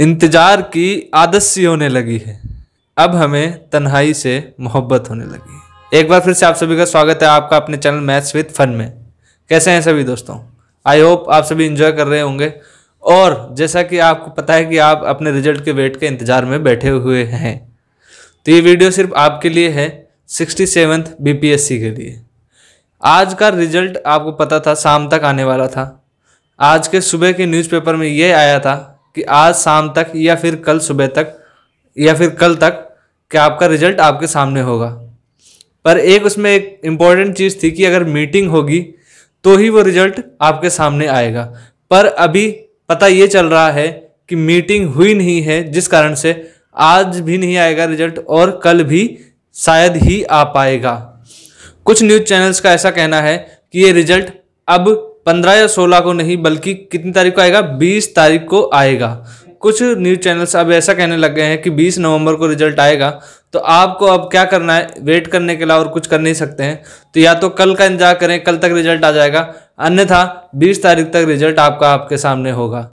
इंतज़ार की आदत सी होने लगी है अब हमें तन्हाई से मोहब्बत होने लगी है एक बार फिर से आप सभी का स्वागत है आपका अपने चैनल मैथ्स विद फन में कैसे हैं सभी दोस्तों आई होप आप सभी इंजॉय कर रहे होंगे और जैसा कि आपको पता है कि आप अपने रिजल्ट के वेट के इंतज़ार में बैठे हुए हैं तो ये वीडियो सिर्फ आपके लिए है सिक्सटी सेवन्थ बी के लिए आज का रिजल्ट आपको पता था शाम तक आने वाला था आज के सुबह के न्यूज़पेपर में ये आया था कि आज शाम तक या फिर कल सुबह तक या फिर कल तक कि आपका रिजल्ट आपके सामने होगा पर एक उसमें एक इम्पॉर्टेंट चीज़ थी कि अगर मीटिंग होगी तो ही वो रिजल्ट आपके सामने आएगा पर अभी पता ये चल रहा है कि मीटिंग हुई नहीं है जिस कारण से आज भी नहीं आएगा रिजल्ट और कल भी शायद ही आ पाएगा कुछ न्यूज़ चैनल्स का ऐसा कहना है कि ये रिजल्ट अब पंद्रह या सोलह को नहीं बल्कि कितनी तारीख को आएगा बीस तारीख को आएगा कुछ न्यूज़ चैनल्स अब ऐसा कहने लग गए हैं कि 20 नवंबर को रिजल्ट आएगा तो आपको अब क्या करना है वेट करने के अलावा और कुछ कर नहीं सकते हैं तो या तो कल का इंतजार करें कल तक रिजल्ट आ जाएगा अन्यथा 20 तारीख तक रिजल्ट आपका आपके सामने होगा